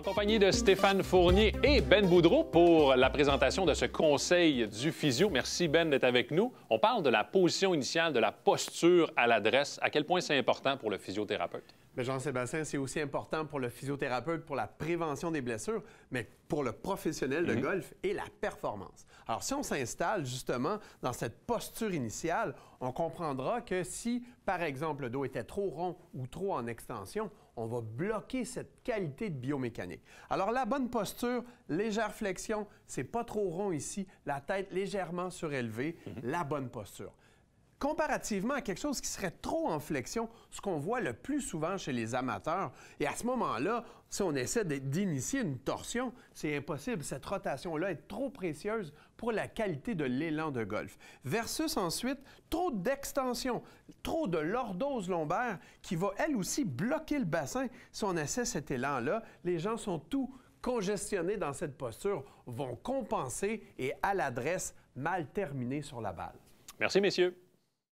En compagnie de Stéphane Fournier et Ben Boudreau pour la présentation de ce conseil du physio. Merci Ben d'être avec nous. On parle de la position initiale, de la posture à l'adresse. À quel point c'est important pour le physiothérapeute? Jean-Sébastien, c'est aussi important pour le physiothérapeute, pour la prévention des blessures, mais pour le professionnel de mhm. golf et la performance. Alors, si on s'installe justement dans cette posture initiale, on comprendra que si, par exemple, le dos était trop rond ou trop en extension, on va bloquer cette qualité de biomécanique. Alors, la bonne posture, légère flexion, c'est pas trop rond ici, la tête légèrement surélevée, mhm. la bonne posture comparativement à quelque chose qui serait trop en flexion, ce qu'on voit le plus souvent chez les amateurs. Et à ce moment-là, si on essaie d'initier une torsion, c'est impossible. Cette rotation-là est trop précieuse pour la qualité de l'élan de golf. Versus ensuite, trop d'extension, trop de lordose lombaire qui va elle aussi bloquer le bassin si on essaie cet élan-là. Les gens sont tout congestionnés dans cette posture, vont compenser et à l'adresse mal terminer sur la balle. Merci, messieurs.